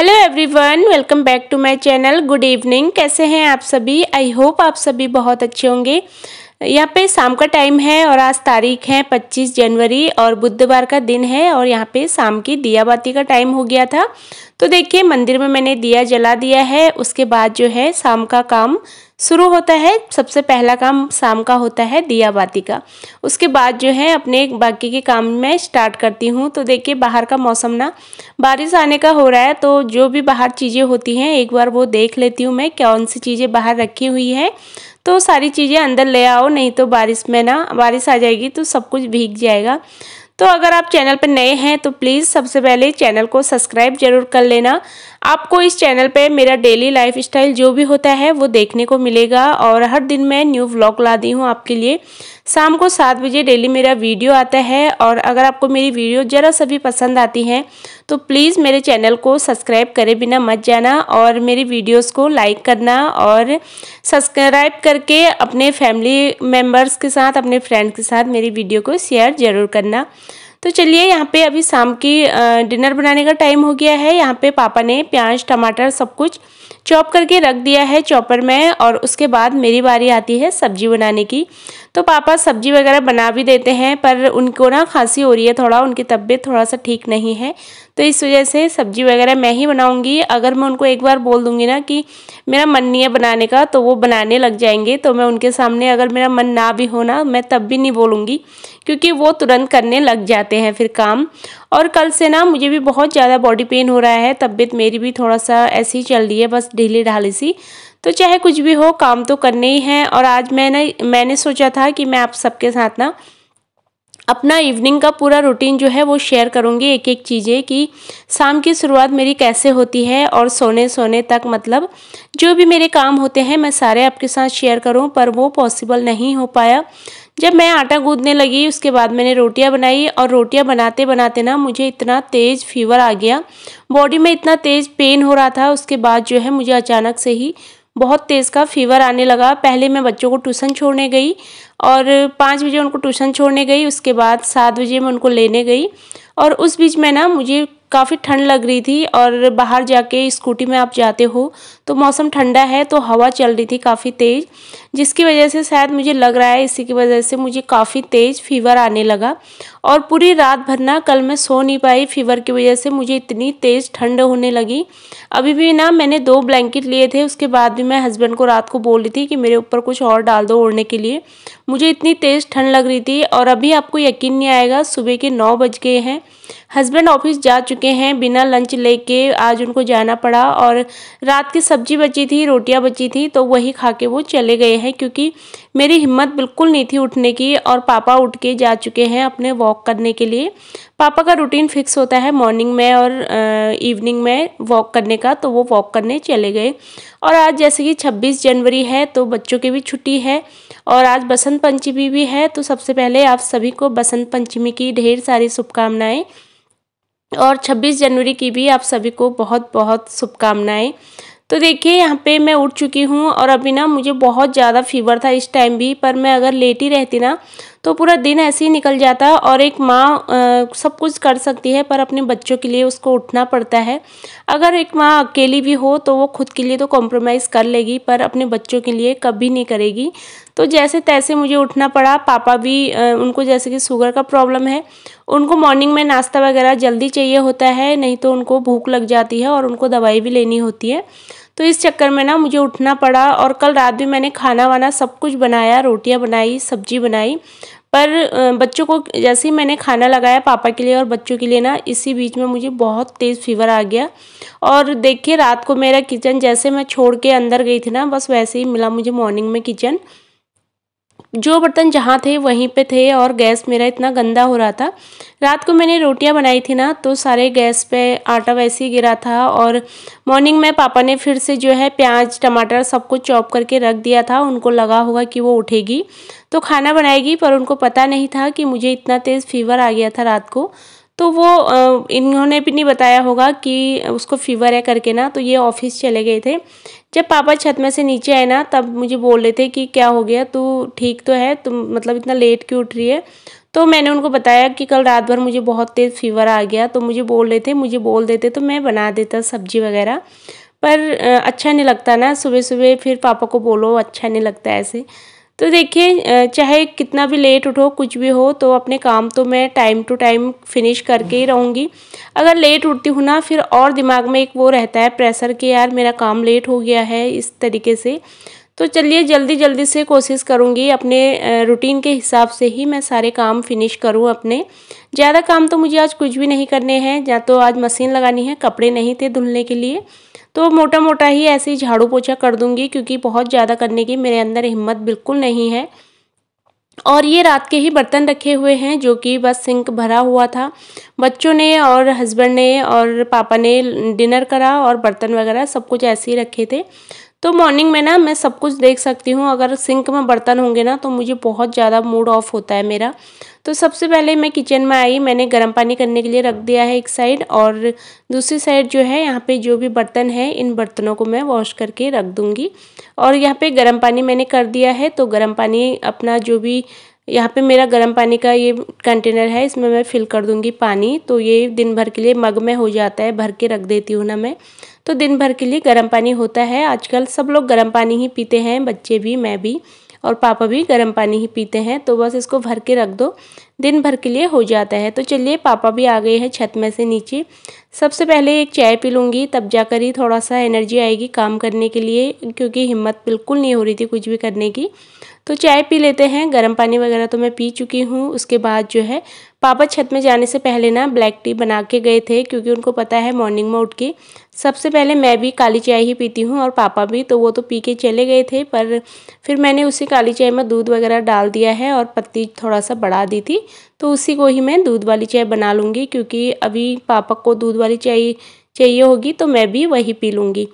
hello everyone welcome back to my channel good evening कैसे हैं आप सभी आई होप आप सभी बहुत अच्छे होंगे यहाँ पे शाम का टाइम है और आज तारीख है 25 जनवरी और बुधवार का दिन है और यहाँ पे शाम की दिया बाती का टाइम हो गया था तो देखिए मंदिर में मैंने दिया जला दिया है उसके बाद जो है शाम का काम शुरू होता है सबसे पहला काम शाम का होता है दिया बाती का उसके बाद जो है अपने बाकी के काम में स्टार्ट करती हूँ तो देखिए बाहर का मौसम ना बारिश आने का हो रहा है तो जो भी बाहर चीज़ें होती हैं एक बार वो देख लेती हूँ मैं कौन सी चीज़ें बाहर रखी हुई है तो सारी चीज़ें अंदर ले आओ नहीं तो बारिश में ना बारिश आ जाएगी तो सब कुछ भीग जाएगा तो अगर आप चैनल पर नए हैं तो प्लीज़ सबसे पहले चैनल को सब्सक्राइब जरूर कर लेना आपको इस चैनल पे मेरा डेली लाइफ स्टाइल जो भी होता है वो देखने को मिलेगा और हर दिन मैं न्यू व्लॉग ला दी हूँ आपके लिए शाम को सात बजे डेली मेरा वीडियो आता है और अगर आपको मेरी वीडियो ज़रा सभी पसंद आती हैं तो प्लीज़ मेरे चैनल को सब्सक्राइब करे बिना मत जाना और मेरी वीडियोस को लाइक करना और सब्सक्राइब करके अपने फैमिली मेम्बर्स के साथ अपने फ्रेंड के साथ मेरी वीडियो को शेयर ज़रूर करना तो चलिए यहाँ पे अभी शाम की डिनर बनाने का टाइम हो गया है यहाँ पे पापा ने प्याज टमाटर सब कुछ चॉप करके रख दिया है चॉपर में और उसके बाद मेरी बारी आती है सब्जी बनाने की तो पापा सब्जी वगैरह बना भी देते हैं पर उनको ना खांसी हो रही है थोड़ा उनकी तबीयत थोड़ा सा ठीक नहीं है तो इस वजह से सब्जी वगैरह मैं ही बनाऊंगी अगर मैं उनको एक बार बोल दूंगी ना कि मेरा मन नहीं है बनाने का तो वो बनाने लग जाएंगे तो मैं उनके सामने अगर मेरा मन ना भी हो ना मैं तब भी नहीं बोलूँगी क्योंकि वो तुरंत करने लग जाते हैं फिर काम और कल से ना मुझे भी बहुत ज़्यादा बॉडी पेन हो रहा है तबीयत मेरी भी थोड़ा सा ऐसी ही चल रही है बस ढीली ढाली सी तो चाहे कुछ भी हो काम तो करने ही हैं और आज मैंने मैंने सोचा था कि मैं आप सबके साथ ना अपना इवनिंग का पूरा रूटीन जो है वो शेयर करूँगी एक एक चीज़ें कि शाम की शुरुआत मेरी कैसे होती है और सोने सोने तक मतलब जो भी मेरे काम होते हैं मैं सारे आपके साथ शेयर करूँ पर वो पॉसिबल नहीं हो पाया जब मैं आटा गूंदने लगी उसके बाद मैंने रोटियां बनाई और रोटियां बनाते बनाते ना मुझे इतना तेज़ फीवर आ गया बॉडी में इतना तेज़ पेन हो रहा था उसके बाद जो है मुझे अचानक से ही बहुत तेज़ का फीवर आने लगा पहले मैं बच्चों को ट्यूसन छोड़ने गई और पाँच बजे उनको ट्यूशन छोड़ने गई उसके बाद सात बजे मैं उनको लेने गई और उस बीच में ना मुझे काफ़ी ठंड लग रही थी और बाहर जाके स्कूटी में आप जाते हो तो मौसम ठंडा है तो हवा चल रही थी काफ़ी तेज़ जिसकी वजह से शायद मुझे लग रहा है इसी की वजह से मुझे काफ़ी तेज़ फीवर आने लगा और पूरी रात भर ना कल मैं सो नहीं पाई फीवर की वजह से मुझे इतनी तेज़ ठंड होने लगी अभी भी ना मैंने दो ब्लैंकेट लिए थे उसके बाद भी मैं हस्बैंड को रात को बोल रही थी कि मेरे ऊपर कुछ और डाल दो ओढ़ने के लिए मुझे इतनी तेज़ ठंड लग रही थी और अभी आपको यकीन नहीं आएगा सुबह के नौ बज गए हैं हस्बैंड ऑफिस जा चुके हैं बिना लंच लेके आज उनको जाना पड़ा और रात की सब्जी बची थी रोटियां बची थी तो वही खा के वो चले गए हैं क्योंकि मेरी हिम्मत बिल्कुल नहीं थी उठने की और पापा उठ के जा चुके हैं अपने वॉक करने के लिए पापा का रूटीन फिक्स होता है मॉर्निंग में और इवनिंग में वॉक करने का तो वो वॉक करने चले गए और आज जैसे कि 26 जनवरी है तो बच्चों की भी छुट्टी है और आज बसंत पंचमी भी है तो सबसे पहले आप सभी को बसंत पंचमी की ढेर सारी शुभकामनाएँ और 26 जनवरी की भी आप सभी को बहुत बहुत शुभकामनाएं तो देखिए यहाँ पे मैं उठ चुकी हूँ और अभी ना मुझे बहुत ज़्यादा फीवर था इस टाइम भी पर मैं अगर लेट ही रहती ना तो पूरा दिन ऐसे ही निकल जाता और एक माँ सब कुछ कर सकती है पर अपने बच्चों के लिए उसको उठना पड़ता है अगर एक माँ अकेली भी हो तो वो खुद के लिए तो कॉम्प्रोमाइज़ कर लेगी पर अपने बच्चों के लिए कभी नहीं करेगी तो जैसे तैसे मुझे उठना पड़ा पापा भी उनको जैसे कि शुगर का प्रॉब्लम है उनको मॉर्निंग में नाश्ता वगैरह जल्दी चाहिए होता है नहीं तो उनको भूख लग जाती है और उनको दवाई भी लेनी होती है तो इस चक्कर में ना मुझे उठना पड़ा और कल रात भी मैंने खाना वाना सब कुछ बनाया रोटियां बनाई सब्जी बनाई पर बच्चों को जैसे ही मैंने खाना लगाया पापा के लिए और बच्चों के लिए ना इसी बीच में मुझे बहुत तेज़ फीवर आ गया और देखिए रात को मेरा किचन जैसे मैं छोड़ के अंदर गई थी ना बस वैसे ही मिला मुझे मॉर्निंग में किचन जो बर्तन जहाँ थे वहीं पे थे और गैस मेरा इतना गंदा हो रहा था रात को मैंने रोटियाँ बनाई थी ना तो सारे गैस पे आटा वैसे ही गिरा था और मॉर्निंग में पापा ने फिर से जो है प्याज टमाटर सब कुछ चॉप करके रख दिया था उनको लगा होगा कि वो उठेगी तो खाना बनाएगी पर उनको पता नहीं था कि मुझे इतना तेज़ फीवर आ गया था रात को तो वो इन्होंने भी नहीं बताया होगा कि उसको फीवर है करके ना तो ये ऑफिस चले गए थे जब पापा छत में से नीचे आए ना तब मुझे बोल रहे थे कि क्या हो गया तू ठीक तो है तुम मतलब इतना लेट क्यों उठ रही है तो मैंने उनको बताया कि कल रात भर मुझे बहुत तेज़ फीवर आ गया तो मुझे बोल रहे थे मुझे बोल देते तो मैं बना देता सब्जी वगैरह पर अच्छा नहीं लगता ना सुबह सुबह फिर पापा को बोलो अच्छा नहीं लगता ऐसे तो देखिए चाहे कितना भी लेट उठो कुछ भी हो तो अपने काम तो मैं टाइम टू टाइम फिनिश करके ही रहूँगी अगर लेट उठती हूँ ना फिर और दिमाग में एक वो रहता है प्रेशर कि यार मेरा काम लेट हो गया है इस तरीके से तो चलिए जल्दी जल्दी से कोशिश करूँगी अपने रूटीन के हिसाब से ही मैं सारे काम फिनिश करूँ अपने ज़्यादा काम तो मुझे आज कुछ भी नहीं करने हैं या तो आज मशीन लगानी है कपड़े नहीं थे धुलने के लिए तो मोटा मोटा ही ऐसे ही झाड़ू पोछा कर दूंगी क्योंकि बहुत ज़्यादा करने की मेरे अंदर हिम्मत बिल्कुल नहीं है और ये रात के ही बर्तन रखे हुए हैं जो कि बस सिंक भरा हुआ था बच्चों ने और हस्बैंड ने और पापा ने डिनर करा और बर्तन वगैरह सब कुछ ऐसे ही रखे थे तो मॉर्निंग में ना मैं सब कुछ देख सकती हूँ अगर सिंक में बर्तन होंगे ना तो मुझे बहुत ज़्यादा मूड ऑफ होता है मेरा तो सबसे पहले मैं किचन में आई मैंने गर्म पानी करने के लिए रख दिया है एक साइड और दूसरी साइड जो है यहाँ पे जो भी बर्तन है इन बर्तनों को मैं वॉश करके रख दूँगी और यहाँ पर गर्म पानी मैंने कर दिया है तो गर्म पानी अपना जो भी यहाँ पे मेरा गर्म पानी का ये कंटेनर है इसमें मैं फिल कर दूँगी पानी तो ये दिन भर के लिए मग में हो जाता है भर के रख देती हूँ ना मैं तो दिन भर के लिए गर्म पानी होता है आजकल सब लोग गर्म पानी ही पीते हैं बच्चे भी मैं भी और पापा भी गर्म पानी ही पीते हैं तो बस इसको भर के रख दो दिन भर के लिए हो जाता है तो चलिए पापा भी आ गए हैं छत में से नीचे सबसे पहले एक चाय पी लूँगी तब जाकर ही थोड़ा सा एनर्जी आएगी काम करने के लिए क्योंकि हिम्मत बिल्कुल नहीं हो रही थी कुछ भी करने की तो चाय पी लेते हैं गर्म पानी वगैरह तो मैं पी चुकी हूँ उसके बाद जो है पापा छत में जाने से पहले ना ब्लैक टी बना के गए थे क्योंकि उनको पता है मॉर्निंग में उठ के सबसे पहले मैं भी काली चाय ही पीती हूँ और पापा भी तो वो तो पी के चले गए थे पर फिर मैंने उसी काली चाय में दूध वगैरह डाल दिया है और पत्ती थोड़ा सा बढ़ा दी थी तो उसी को ही मैं दूध वाली चाय बना लूँगी क्योंकि अभी पापा को दूध वाली चाय चाहिए होगी तो मैं भी वही पी लूँगी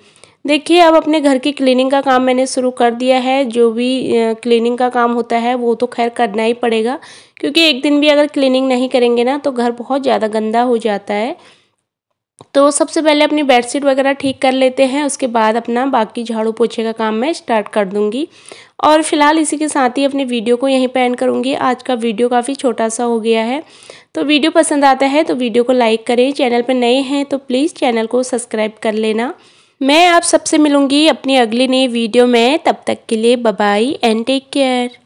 देखिए अब अपने घर की क्लीनिंग का काम मैंने शुरू कर दिया है जो भी क्लीनिंग का काम होता है वो तो खैर करना ही पड़ेगा क्योंकि एक दिन भी अगर क्लीनिंग नहीं करेंगे ना तो घर बहुत ज़्यादा गंदा हो जाता है तो सबसे पहले अपनी बेडशीट वगैरह ठीक कर लेते हैं उसके बाद अपना बाकी झाड़ू पोछे का काम मैं स्टार्ट कर दूंगी और फिलहाल इसी के साथ ही अपने वीडियो को यहीं पर एंड करूँगी आज का वीडियो काफ़ी छोटा सा हो गया है तो वीडियो पसंद आता है तो वीडियो को लाइक करें चैनल पर नए हैं तो प्लीज़ चैनल को सब्सक्राइब कर लेना मैं आप सबसे मिलूंगी अपनी अगली नई वीडियो में तब तक के लिए बाय एंड टेक केयर